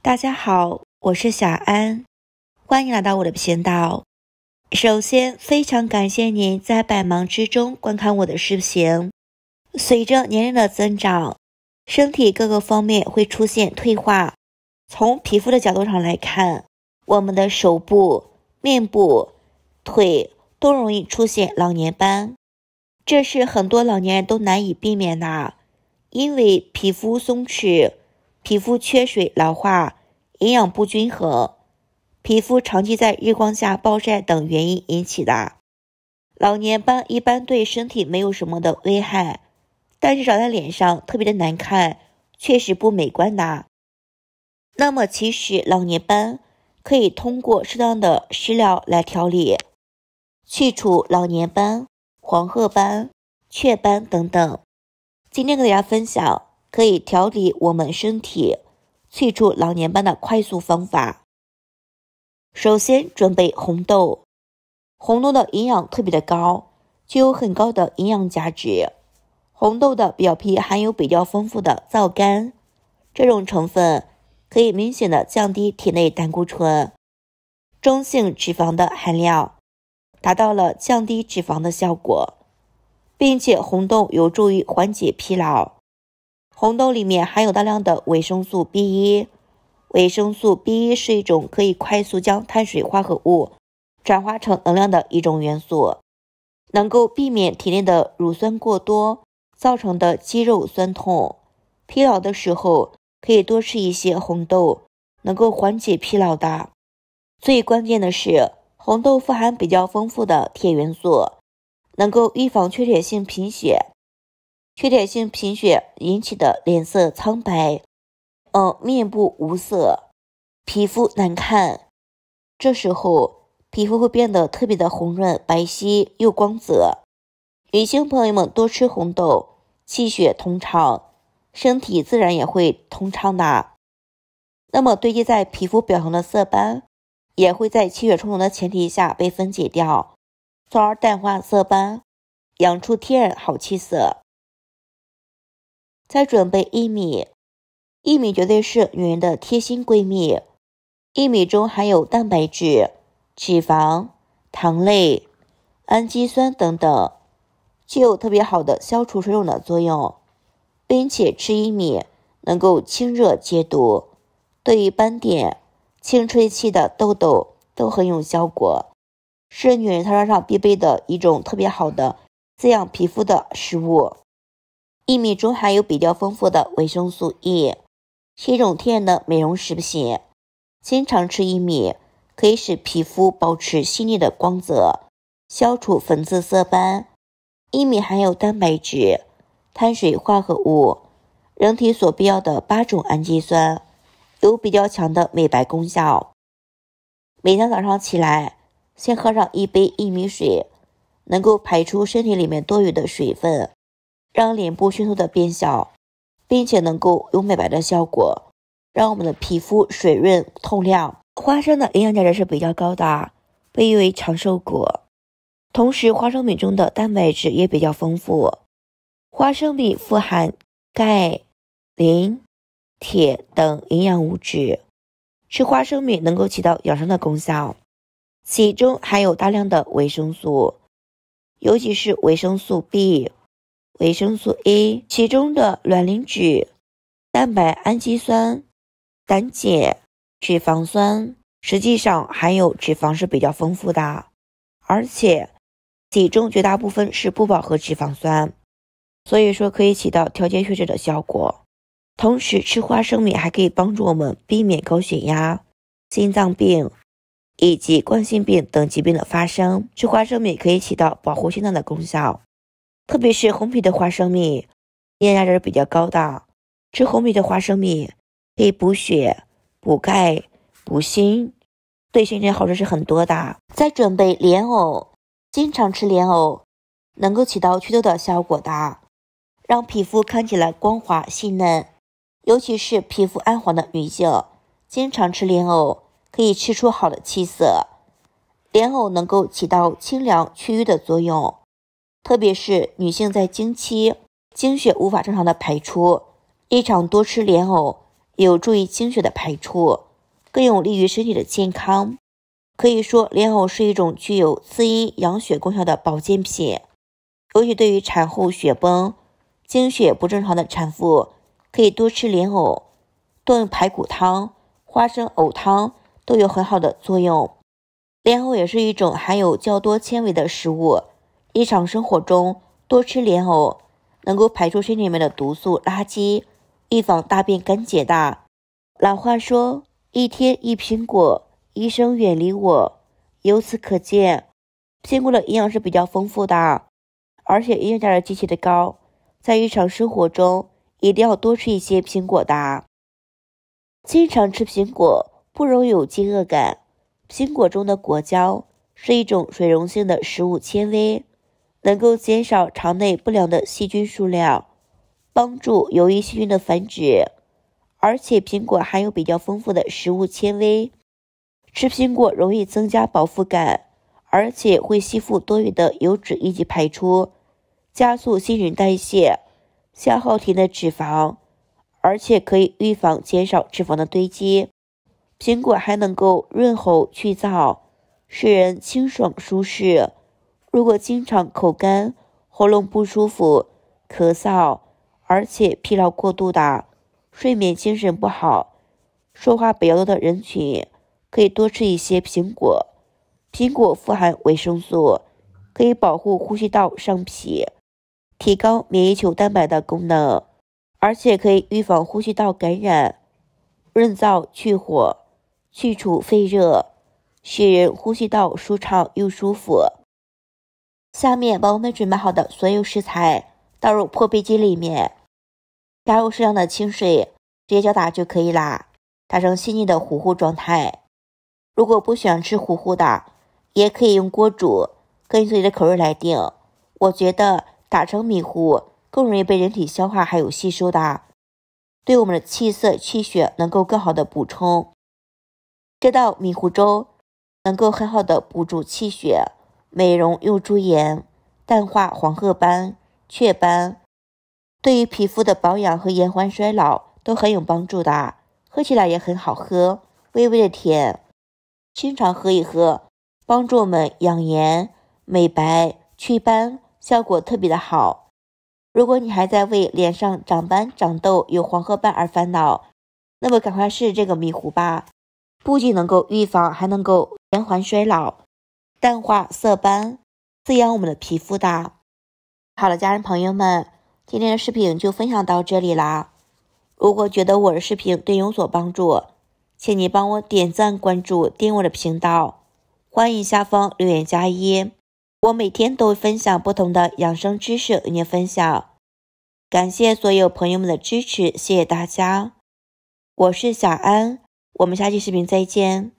大家好，我是小安，欢迎来到我的频道。首先，非常感谢您在百忙之中观看我的视频。随着年龄的增长，身体各个方面会出现退化。从皮肤的角度上来看，我们的手部、面部、腿都容易出现老年斑，这是很多老年人都难以避免的，因为皮肤松弛。皮肤缺水、老化、营养不均衡、皮肤长期在日光下暴晒等原因引起的老年斑，一般对身体没有什么的危害，但是长在脸上特别的难看，确实不美观的。那么，其实老年斑可以通过适当的食疗来调理，去除老年斑、黄褐斑、雀斑等等。今天给大家分享。可以调理我们身体、去除老年斑的快速方法。首先准备红豆，红豆的营养特别的高，具有很高的营养价值。红豆的表皮含有比较丰富的皂苷，这种成分可以明显的降低体内胆固醇、中性脂肪的含量，达到了降低脂肪的效果，并且红豆有助于缓解疲劳。红豆里面含有大量的维生素 B 一，维生素 B 一是一种可以快速将碳水化合物转化成能量的一种元素，能够避免体内的乳酸过多造成的肌肉酸痛。疲劳的时候可以多吃一些红豆，能够缓解疲劳的。最关键的是，红豆富含比较丰富的铁元素，能够预防缺铁性贫血。缺铁性贫血引起的脸色苍白，嗯，面部无色，皮肤难看。这时候皮肤会变得特别的红润、白皙又光泽。女性朋友们多吃红豆，气血通畅，身体自然也会通畅的。那么堆积在皮肤表层的色斑，也会在气血充足的前提下被分解掉，从而淡化色斑，养出天然好气色。再准备薏米，薏米绝对是女人的贴心闺蜜。薏米中含有蛋白质、脂肪、糖类、氨基酸等等，具有特别好的消除水肿的作用，并且吃薏米能够清热解毒，对于斑点、青春期的痘痘都很有效果，是女人餐桌上必备的一种特别好的滋养皮肤的食物。薏米中含有比较丰富的维生素 E，是一种天然的美容食品。经常吃薏米可以使皮肤保持细腻的光泽，消除粉刺色斑。薏米含有蛋白质、碳水化合物，人体所必要的八种氨基酸，有比较强的美白功效。每天早上起来先喝上一杯薏米水，能够排出身体里面多余的水分。让脸部迅速的变小，并且能够有美白的效果，让我们的皮肤水润透亮。花生的营养价值是比较高的，被誉为长寿果。同时，花生米中的蛋白质也比较丰富。花生米富含钙、磷、铁等营养物质，吃花生米能够起到养生的功效。其中含有大量的维生素，尤其是维生素 B。维生素 A，其中的卵磷脂、蛋白、氨基酸、胆碱、脂肪酸，实际上含有脂肪是比较丰富的，而且体重绝大部分是不饱和脂肪酸，所以说可以起到调节血脂的效果。同时吃花生米还可以帮助我们避免高血压、心脏病以及冠心病等疾病的发生。吃花生米可以起到保护心脏的功效。特别是红皮的花生米，营养价值是比较高的。吃红皮的花生米可以补血、补钙、补锌，对身体好处是很多的。再准备莲藕，经常吃莲藕能够起到祛痘的效果的，让皮肤看起来光滑细嫩。尤其是皮肤暗黄的女性，经常吃莲藕可以吃出好的气色。莲藕能够起到清凉祛瘀的作用。特别是女性在经期，经血无法正常的排出，日常多吃莲藕有助于经血的排出，更有利于身体的健康。可以说，莲藕是一种具有滋阴养血功效的保健品，尤其对于产后血崩、经血不正常的产妇，可以多吃莲藕，炖排骨汤、花生藕汤都有很好的作用。莲藕也是一种含有较多纤维的食物。日常生活中多吃莲藕，能够排出身体里面的毒素垃圾，预防大便干结的。老话说：“一天一苹果，医生远离我。”由此可见，苹果的营养是比较丰富的，而且营养价值极其的高。在日常生活中一定要多吃一些苹果的。经常吃苹果不容易有饥饿感。苹果中的果胶是一种水溶性的食物纤维。能够减少肠内不良的细菌数量，帮助有益细菌的繁殖。而且苹果含有比较丰富的食物纤维，吃苹果容易增加饱腹感，而且会吸附多余的油脂一起排出，加速新陈代谢，消耗体内脂肪，而且可以预防减少脂肪的堆积。苹果还能够润喉去燥，使人清爽舒适。如果经常口干、喉咙不舒服、咳嗽，而且疲劳过度的、睡眠精神不好、说话比较多的人群，可以多吃一些苹果。苹果富含维生素，可以保护呼吸道上皮，提高免疫球蛋白的功能，而且可以预防呼吸道感染，润燥去火，去除肺热，使人呼吸道舒畅又舒服。下面把我们准备好的所有食材倒入破壁机里面，加入适量的清水，直接搅打就可以啦，打成细腻的糊糊状态。如果不喜欢吃糊糊的，也可以用锅煮，根据自己的口味来定。我觉得打成米糊更容易被人体消化还有吸收的，对我们的气色、气血能够更好的补充。这道米糊粥能够很好的补足气血。美容又驻颜，淡化黄褐斑、雀斑，对于皮肤的保养和延缓衰老都很有帮助的。喝起来也很好喝，微微的甜，经常喝一喝，帮助我们养颜、美白、祛斑，效果特别的好。如果你还在为脸上长斑、长痘、有黄褐斑而烦恼，那么赶快试这个米糊吧，不仅能够预防，还能够延缓衰老。淡化色斑，滋养我们的皮肤的。好了，家人朋友们，今天的视频就分享到这里啦。如果觉得我的视频对你有所帮助，请你帮我点赞、关注、订阅我的频道。欢迎下方留言加一，我每天都会分享不同的养生知识与您分享。感谢所有朋友们的支持，谢谢大家。我是小安，我们下期视频再见。